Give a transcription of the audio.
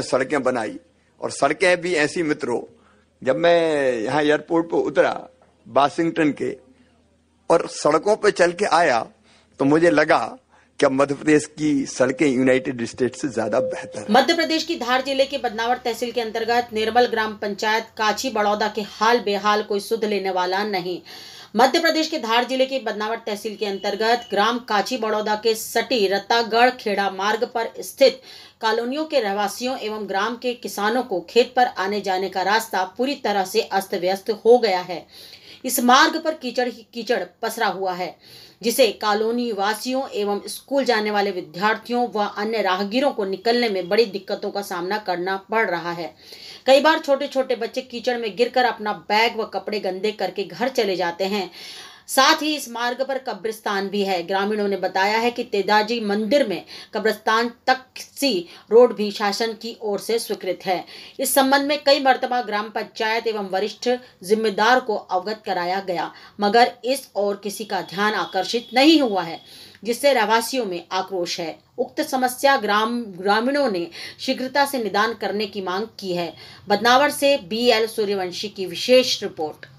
ने सड़कें बनाई और सड़कें भी ऐसी मित्रों जब मैं यहाँ एयरपोर्ट पर उतरा वाशिंगटन के और सड़कों पर चल के आया तो मुझे लगा क्या मध्य प्रदेश की सड़कें यूनाइटेड स्टेट से ज्यादा बेहतर मध्य प्रदेश की धार जिले के बदनावर तहसील के अंतर्गत निर्मल ग्राम पंचायत काची बड़ौदा के हाल बेहाल कोई सुध लेने वाला नहीं मध्य प्रदेश के धार जिले के बदनावर तहसील के अंतर्गत ग्राम काची बड़ौदा के सटी रत्तागढ़ खेड़ा मार्ग पर स्थित कॉलोनियों के रहवासियों एवं ग्राम के किसानों को खेत पर आने जाने का रास्ता पूरी तरह से अस्त व्यस्त हो गया है इस मार्ग पर कीचड़ ही कीचड़ पसरा हुआ है जिसे कॉलोनी वासियों एवं स्कूल जाने वाले विद्यार्थियों व अन्य राहगीरों को निकलने में बड़ी दिक्कतों का सामना करना पड़ रहा है कई बार छोटे छोटे बच्चे कीचड़ में गिरकर अपना बैग व कपड़े गंदे करके घर चले जाते हैं साथ ही इस मार्ग पर कब्रिस्तान भी है ग्रामीणों ने बताया है कि तेजाजी मंदिर में कब्रिस्तान तक सी रोड भी शासन की ओर से स्वीकृत है इस संबंध में कई मरतबा ग्राम पंचायत एवं वरिष्ठ जिम्मेदार को अवगत कराया गया मगर इस ओर किसी का ध्यान आकर्षित नहीं हुआ है जिससे रहवासियों में आक्रोश है उक्त समस्या ग्राम ग्रामीणों ने शीघ्रता से निदान करने की मांग की है बदनावर से बी एल सूर्यवंशी की विशेष रिपोर्ट